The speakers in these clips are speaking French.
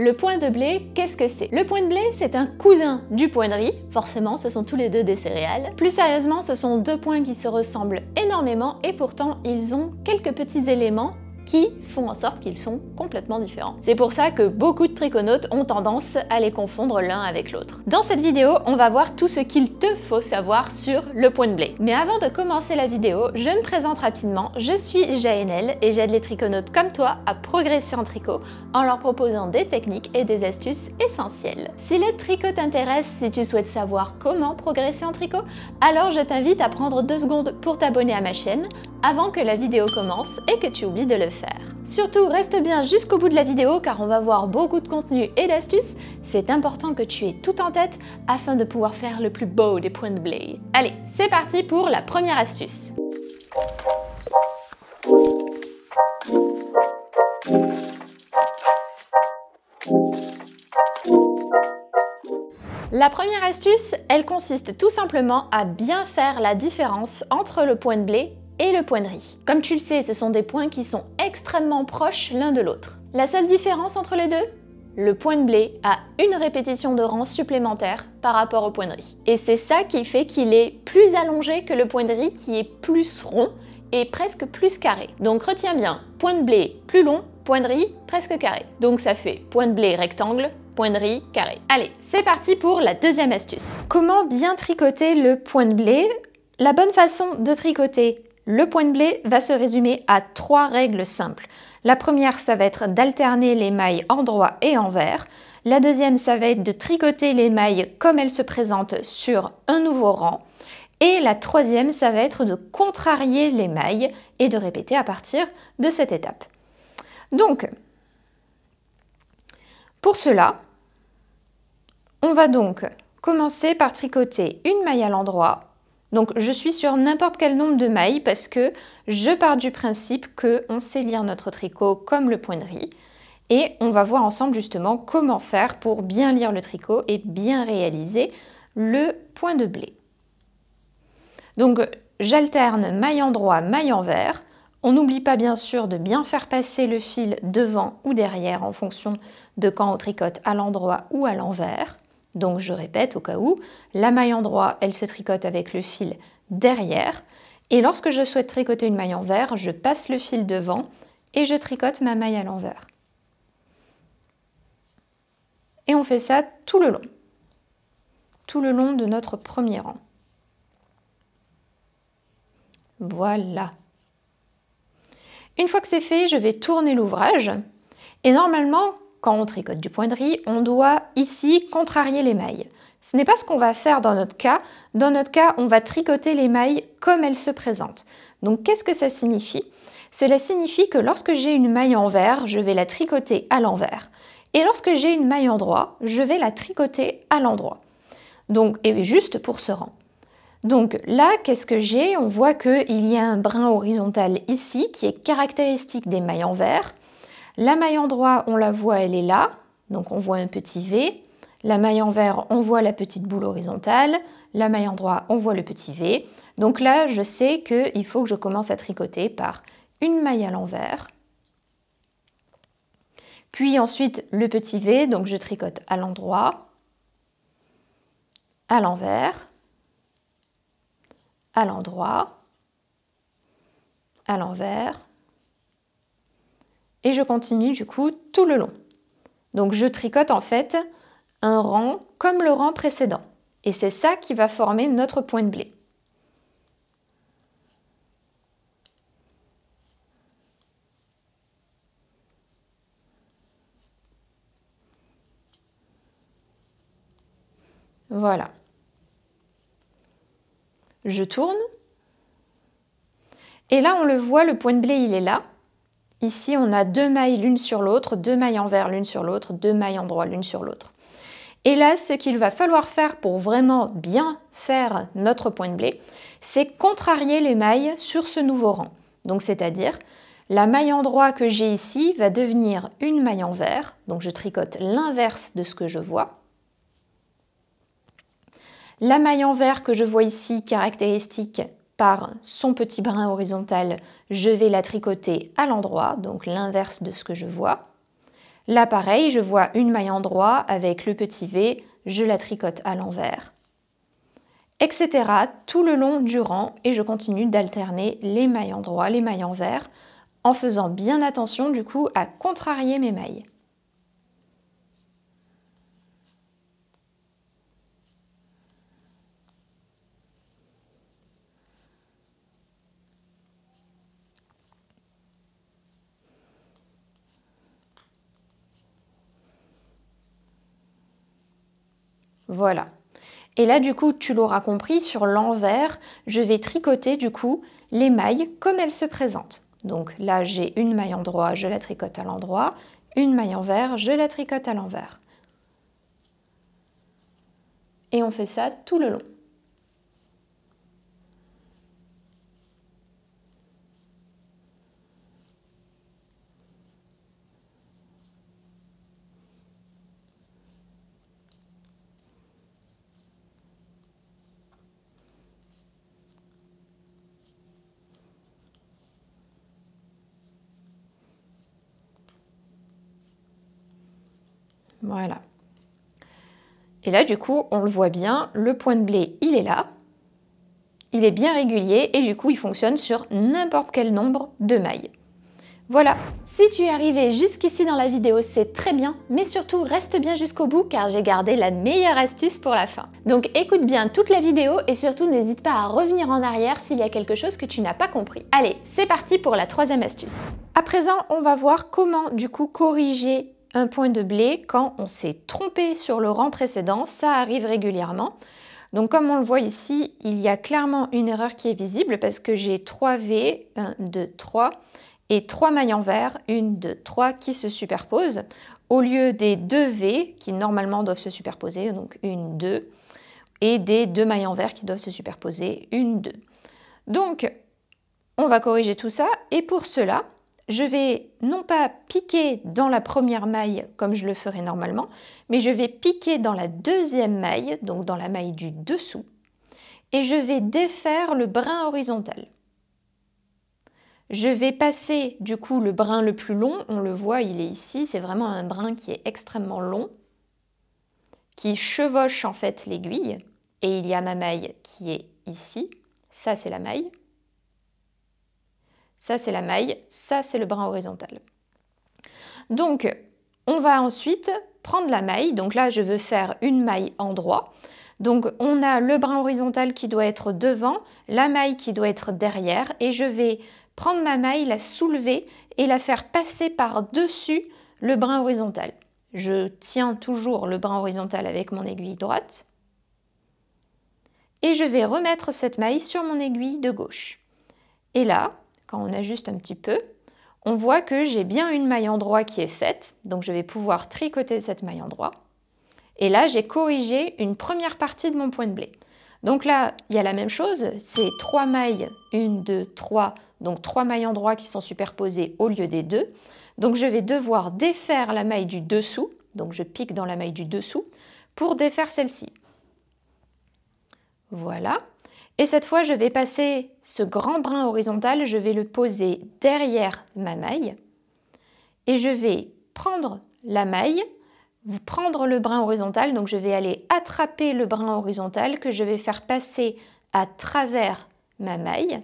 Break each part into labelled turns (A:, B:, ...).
A: Le point de blé, qu'est-ce que c'est Le point de blé, c'est un cousin du point de riz, forcément ce sont tous les deux des céréales. Plus sérieusement, ce sont deux points qui se ressemblent énormément et pourtant ils ont quelques petits éléments qui font en sorte qu'ils sont complètement différents. C'est pour ça que beaucoup de triconautes ont tendance à les confondre l'un avec l'autre. Dans cette vidéo, on va voir tout ce qu'il te faut savoir sur le point de blé. Mais avant de commencer la vidéo, je me présente rapidement. Je suis Jaenel et j'aide les triconautes comme toi à progresser en tricot en leur proposant des techniques et des astuces essentielles. Si les tricots t'intéresse, si tu souhaites savoir comment progresser en tricot, alors je t'invite à prendre deux secondes pour t'abonner à ma chaîne, avant que la vidéo commence et que tu oublies de le faire. Surtout, reste bien jusqu'au bout de la vidéo car on va voir beaucoup de contenu et d'astuces. C'est important que tu aies tout en tête afin de pouvoir faire le plus beau des points de blé. Allez, c'est parti pour la première astuce. La première astuce, elle consiste tout simplement à bien faire la différence entre le point de blé et le point de riz. Comme tu le sais, ce sont des points qui sont extrêmement proches l'un de l'autre. La seule différence entre les deux le point de blé a une répétition de rang supplémentaire par rapport au point de riz. Et c'est ça qui fait qu'il est plus allongé que le point de riz qui est plus rond et presque plus carré. Donc retiens bien, point de blé plus long, point de riz presque carré. Donc ça fait point de blé rectangle, point de riz carré. Allez, c'est parti pour la deuxième astuce. Comment bien tricoter le point de blé La bonne façon de tricoter le point de blé va se résumer à trois règles simples. La première, ça va être d'alterner les mailles en droit et envers. La deuxième, ça va être de tricoter les mailles comme elles se présentent sur un nouveau rang. Et la troisième, ça va être de contrarier les mailles et de répéter à partir de cette étape. Donc, pour cela, on va donc commencer par tricoter une maille à l'endroit, donc je suis sur n'importe quel nombre de mailles parce que je pars du principe qu'on sait lire notre tricot comme le point de riz et on va voir ensemble justement comment faire pour bien lire le tricot et bien réaliser le point de blé. Donc j'alterne maille endroit, maille envers. On n'oublie pas bien sûr de bien faire passer le fil devant ou derrière en fonction de quand on tricote à l'endroit ou à l'envers. Donc je répète au cas où, la maille en droit, elle se tricote avec le fil derrière. Et lorsque je souhaite tricoter une maille envers, je passe le fil devant et je tricote ma maille à l'envers. Et on fait ça tout le long, tout le long de notre premier rang. Voilà. Une fois que c'est fait, je vais tourner l'ouvrage. Et normalement, quand on tricote du point de riz, on doit ici contrarier les mailles. Ce n'est pas ce qu'on va faire dans notre cas. Dans notre cas, on va tricoter les mailles comme elles se présentent. Donc qu'est-ce que ça signifie Cela signifie que lorsque j'ai une maille envers, je vais la tricoter à l'envers. Et lorsque j'ai une maille en droit, je vais la tricoter à l'endroit. Donc, et juste pour ce rang. Donc là, qu'est-ce que j'ai On voit qu'il y a un brin horizontal ici qui est caractéristique des mailles envers. La maille en droit, on la voit, elle est là, donc on voit un petit V. La maille envers, on voit la petite boule horizontale. La maille en droit, on voit le petit V. Donc là, je sais qu'il faut que je commence à tricoter par une maille à l'envers, puis ensuite le petit V, donc je tricote à l'endroit, à l'envers, à l'endroit, à l'envers, et je continue du coup tout le long. Donc je tricote en fait un rang comme le rang précédent et c'est ça qui va former notre point de blé. Voilà. Je tourne. Et là, on le voit, le point de blé, il est là. Ici, on a deux mailles l'une sur l'autre, deux mailles envers l'une sur l'autre, deux mailles en droit l'une sur l'autre. Et là, ce qu'il va falloir faire pour vraiment bien faire notre point de blé, c'est contrarier les mailles sur ce nouveau rang. Donc c'est-à-dire, la maille en droit que j'ai ici va devenir une maille envers, donc je tricote l'inverse de ce que je vois. La maille envers que je vois ici, caractéristique par son petit brin horizontal, je vais la tricoter à l'endroit, donc l'inverse de ce que je vois. Là, pareil, je vois une maille endroit avec le petit V, je la tricote à l'envers, etc. tout le long du rang et je continue d'alterner les mailles endroit, les mailles envers, en faisant bien attention du coup à contrarier mes mailles. Voilà. Et là, du coup, tu l'auras compris, sur l'envers, je vais tricoter du coup les mailles comme elles se présentent. Donc là, j'ai une maille en droit, je la tricote à l'endroit, une maille envers, je la tricote à l'envers. Et on fait ça tout le long. Voilà. Et là, du coup, on le voit bien, le point de blé, il est là. Il est bien régulier et du coup, il fonctionne sur n'importe quel nombre de mailles. Voilà, si tu es arrivé jusqu'ici dans la vidéo, c'est très bien, mais surtout reste bien jusqu'au bout car j'ai gardé la meilleure astuce pour la fin. Donc écoute bien toute la vidéo et surtout n'hésite pas à revenir en arrière s'il y a quelque chose que tu n'as pas compris. Allez, c'est parti pour la troisième astuce. À présent, on va voir comment du coup corriger un point de blé quand on s'est trompé sur le rang précédent. Ça arrive régulièrement. Donc comme on le voit ici, il y a clairement une erreur qui est visible parce que j'ai 3 V, 1, 2, 3, et 3 mailles en vert, 1, 2, 3, qui se superposent, au lieu des 2 V qui normalement doivent se superposer, donc 1, 2, et des 2 mailles en vert qui doivent se superposer, 1, 2. Donc on va corriger tout ça, et pour cela, je vais non pas piquer dans la première maille comme je le ferai normalement, mais je vais piquer dans la deuxième maille, donc dans la maille du dessous, et je vais défaire le brin horizontal. Je vais passer du coup le brin le plus long, on le voit, il est ici, c'est vraiment un brin qui est extrêmement long, qui chevauche en fait l'aiguille, et il y a ma maille qui est ici, ça c'est la maille, ça, c'est la maille. Ça, c'est le brin horizontal. Donc, on va ensuite prendre la maille. Donc là, je veux faire une maille en droit. Donc on a le brin horizontal qui doit être devant, la maille qui doit être derrière et je vais prendre ma maille, la soulever et la faire passer par-dessus le brin horizontal. Je tiens toujours le brin horizontal avec mon aiguille droite et je vais remettre cette maille sur mon aiguille de gauche. Et là, quand on ajuste un petit peu, on voit que j'ai bien une maille en droit qui est faite, donc je vais pouvoir tricoter cette maille en droit. Et là, j'ai corrigé une première partie de mon point de blé. Donc là, il y a la même chose, c'est trois mailles, une, deux, trois, donc trois mailles en droit qui sont superposées au lieu des deux. Donc je vais devoir défaire la maille du dessous, donc je pique dans la maille du dessous, pour défaire celle-ci. Voilà. Et cette fois, je vais passer ce grand brin horizontal, je vais le poser derrière ma maille et je vais prendre la maille, vous prendre le brin horizontal, donc je vais aller attraper le brin horizontal que je vais faire passer à travers ma maille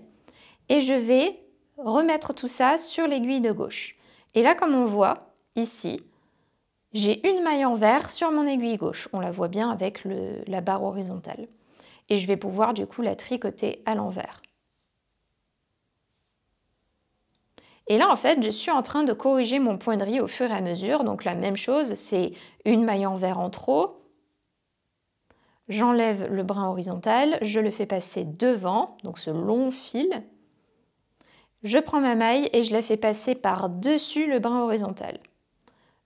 A: et je vais remettre tout ça sur l'aiguille de gauche. Et là, comme on voit ici, j'ai une maille en vert sur mon aiguille gauche. On la voit bien avec la barre horizontale et je vais pouvoir du coup la tricoter à l'envers. Et là, en fait, je suis en train de corriger mon point de riz au fur et à mesure. Donc la même chose, c'est une maille envers en trop. J'enlève le brin horizontal, je le fais passer devant, donc ce long fil. Je prends ma maille et je la fais passer par-dessus le brin horizontal.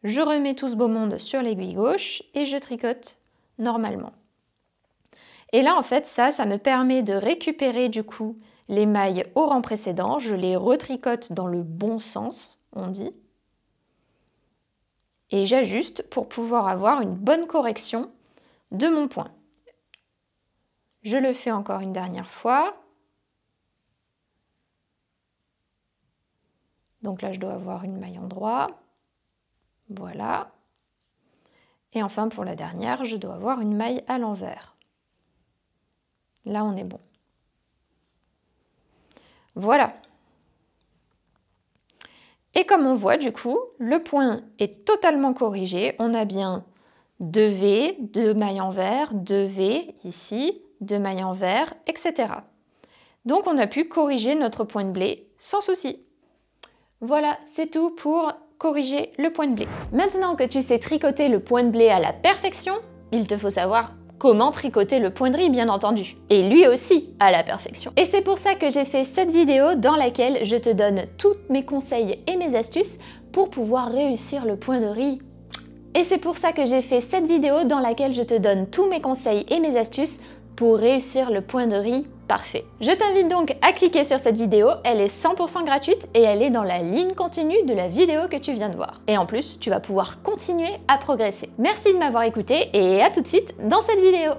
A: Je remets tout ce beau monde sur l'aiguille gauche et je tricote normalement. Et là, en fait, ça, ça me permet de récupérer du coup les mailles au rang précédent. Je les retricote dans le bon sens, on dit. Et j'ajuste pour pouvoir avoir une bonne correction de mon point. Je le fais encore une dernière fois. Donc là, je dois avoir une maille en droit. Voilà. Et enfin, pour la dernière, je dois avoir une maille à l'envers. Là, on est bon. Voilà. Et comme on voit, du coup, le point est totalement corrigé. On a bien 2V, 2 mailles envers, 2V ici, 2 mailles envers, etc. Donc on a pu corriger notre point de blé sans souci. Voilà, c'est tout pour corriger le point de blé. Maintenant que tu sais tricoter le point de blé à la perfection, il te faut savoir comment tricoter le point de riz bien entendu, et lui aussi à la perfection. Et c'est pour ça que j'ai fait cette vidéo dans laquelle je te donne tous mes conseils et mes astuces pour pouvoir réussir le point de riz et c'est pour ça que j'ai fait cette vidéo dans laquelle je te donne tous mes conseils et mes astuces pour réussir le point de riz Parfait. Je t'invite donc à cliquer sur cette vidéo, elle est 100% gratuite et elle est dans la ligne continue de la vidéo que tu viens de voir. Et en plus, tu vas pouvoir continuer à progresser. Merci de m'avoir écouté et à tout de suite dans cette vidéo